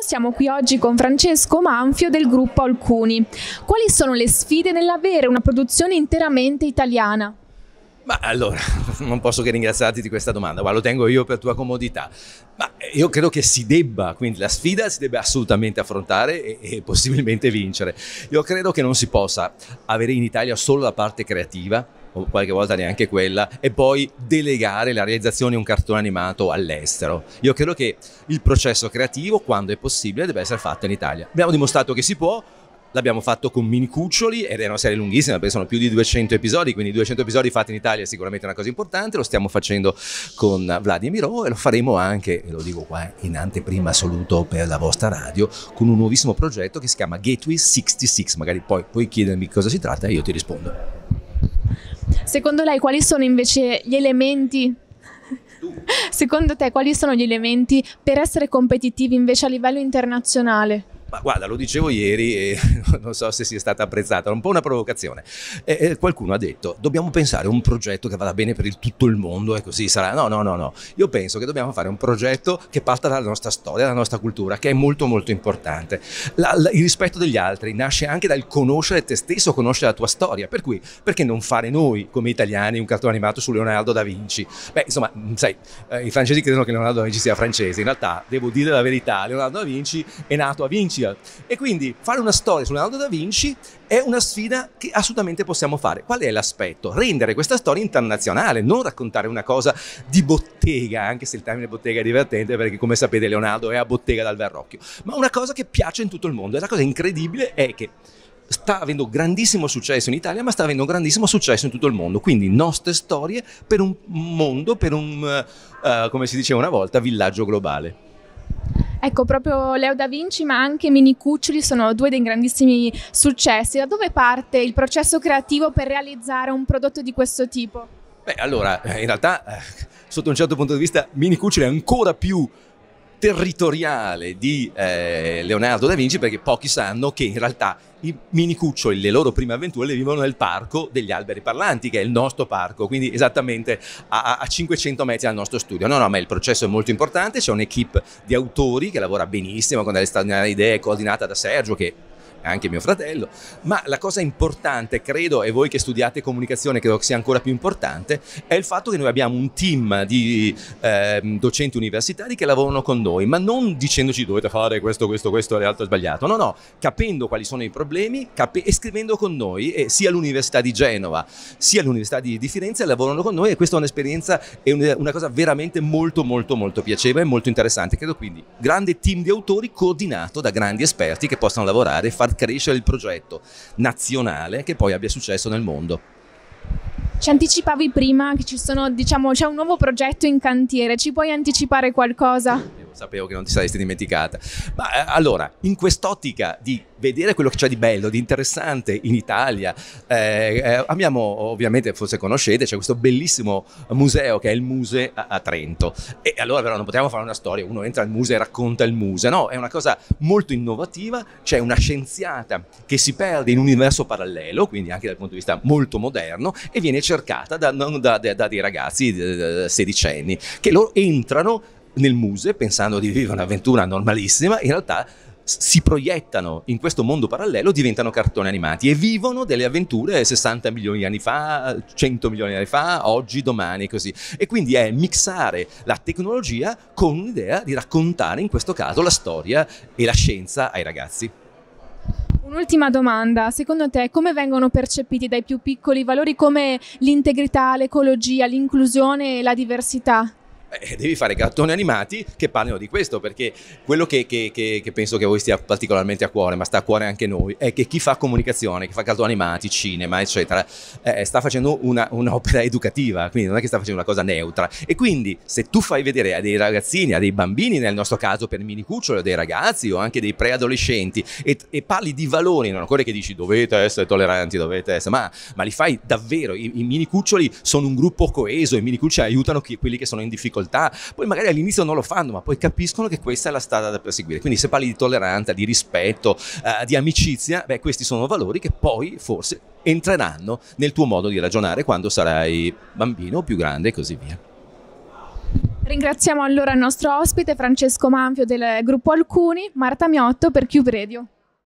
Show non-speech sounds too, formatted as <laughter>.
siamo qui oggi con Francesco Manfio del gruppo Alcuni. Quali sono le sfide nell'avere una produzione interamente italiana? Ma allora, <laughs> non posso che ringraziarti di questa domanda, ma lo tengo io per tua comodità. Ma io credo che si debba, quindi la sfida si debba assolutamente affrontare e, e possibilmente vincere. Io credo che non si possa avere in Italia solo la parte creativa, o qualche volta neanche quella, e poi delegare la realizzazione di un cartone animato all'estero. Io credo che il processo creativo, quando è possibile, debba essere fatto in Italia. Abbiamo dimostrato che si può, L'abbiamo fatto con Mini Cuccioli ed è una serie lunghissima, perché sono più di 200 episodi, quindi 200 episodi fatti in Italia è sicuramente una cosa importante, lo stiamo facendo con Vladimir O e lo faremo anche, e lo dico qua in anteprima assoluto per la vostra radio, con un nuovissimo progetto che si chiama Gateway 66, magari poi puoi chiedermi cosa si tratta e io ti rispondo. Secondo lei quali sono invece gli elementi Secondo te quali sono gli elementi per essere competitivi invece a livello internazionale? Ma guarda, lo dicevo ieri e <laughs> non so se sia stata apprezzata, è un po' una provocazione. e qualcuno ha detto, dobbiamo pensare a un progetto che vada bene per il, tutto il mondo e così sarà. No, no, no, no. Io penso che dobbiamo fare un progetto che parta dalla nostra storia, dalla nostra cultura, che è molto, molto importante. La, la, il rispetto degli altri nasce anche dal conoscere te stesso, conoscere la tua storia. Per cui, perché non fare noi, come italiani, un cartone animato su Leonardo da Vinci? Beh, insomma, sai, eh, i francesi credono che Leonardo da Vinci sia francese. In realtà, devo dire la verità, Leonardo da Vinci è nato a Vinci difficile. E quindi fare una storia su Leonardo da Vinci è una sfida che assolutamente possiamo fare. Qual è l'aspetto? Rendere questa storia internazionale, non raccontare una cosa di bottega, anche se il termine bottega è divertente perché come sapete Leonardo è a bottega dal Verrocchio, ma una cosa che piace in tutto il mondo. E la cosa incredibile è che sta avendo grandissimo successo in Italia, ma sta avendo grandissimo successo in tutto il mondo. Quindi nostre storie per un mondo, per un, uh, come si diceva una volta, villaggio globale. Ecco, proprio Leo da Vinci ma anche Mini Cuccioli sono due dei grandissimi successi. Da dove parte il processo creativo per realizzare un prodotto di questo tipo? Beh, allora, eh, in realtà, eh, sotto un certo punto di vista, Mini Cuccioli è ancora più territoriale di eh, Leonardo da Vinci perché pochi sanno che in realtà i e le loro prime avventure le vivono nel parco degli alberi parlanti che è il nostro parco, quindi esattamente a, a 500 metri dal nostro studio. No, no, ma il processo è molto importante, c'è un'equipe di autori che lavora benissimo con delle straordinarie idee coordinata da Sergio che anche mio fratello, ma la cosa importante, credo, e voi che studiate comunicazione credo che sia ancora più importante, è il fatto che noi abbiamo un team di eh, docenti universitari che lavorano con noi, ma non dicendoci dovete fare questo, questo, questo e l'altro è sbagliato, no, no, capendo quali sono i problemi cap- e scrivendo con noi, eh, sia l'Università di Genova, sia l'Università di, di, Firenze lavorano con noi e questa è un'esperienza, è un, una cosa veramente molto, molto, molto piacevole e molto interessante, credo quindi grande team di autori coordinato da grandi esperti che possano lavorare e fare far crescere il progetto nazionale che poi abbia successo nel mondo. Ci anticipavi prima che diciamo, c'è un nuovo progetto in cantiere, ci puoi anticipare qualcosa? sapevo che non ti saresti dimenticata. Ma eh, allora, in quest'ottica di vedere quello che c'è di bello, di interessante in Italia, eh, eh abbiamo ovviamente, forse conoscete, c'è questo bellissimo museo che è il Muse a, a Trento. E allora però non potevamo fare una storia, uno entra al museo e racconta il museo, no, è una cosa molto innovativa, c'è una scienziata che si perde in un universo parallelo, quindi anche dal punto di vista molto moderno, e viene cercata da, da, da, da dei ragazzi eh, sedicenni che loro entrano nel muse pensando di vivere un'avventura normalissima, in realtà si proiettano in questo mondo parallelo, diventano cartoni animati e vivono delle avventure 60 milioni di anni fa, 100 milioni di anni fa, oggi, domani e così. E quindi è mixare la tecnologia con l'idea di raccontare in questo caso la storia e la scienza ai ragazzi. Un'ultima domanda, secondo te come vengono percepiti dai più piccoli valori come l'integrità, l'ecologia, l'inclusione e la diversità? eh, devi fare cartoni animati che parlino di questo, perché quello che, che, che, che, penso che voi stia particolarmente a cuore, ma sta a cuore anche noi, è che chi fa comunicazione, chi fa cartoni animati, cinema, eccetera, eh, eh sta facendo un'opera educativa, quindi non è che sta facendo una cosa neutra. E quindi se tu fai vedere a dei ragazzini, a dei bambini, nel nostro caso per mini o dei ragazzi o anche dei preadolescenti, e, e parli di valori, non ancora che dici dovete essere tolleranti, dovete essere, ma, ma li fai davvero, i, i mini cuccioli sono un gruppo coeso, i mini cuccioli aiutano chi, quelli che sono in difficoltà difficoltà, poi magari all'inizio non lo fanno, ma poi capiscono che questa è la strada da perseguire. Quindi se parli di tolleranza, di rispetto, eh, di amicizia, beh, questi sono valori che poi forse entreranno nel tuo modo di ragionare quando sarai bambino o più grande e così via. Ringraziamo allora il nostro ospite Francesco Manfio del gruppo Alcuni, Marta Miotto per Cube Radio.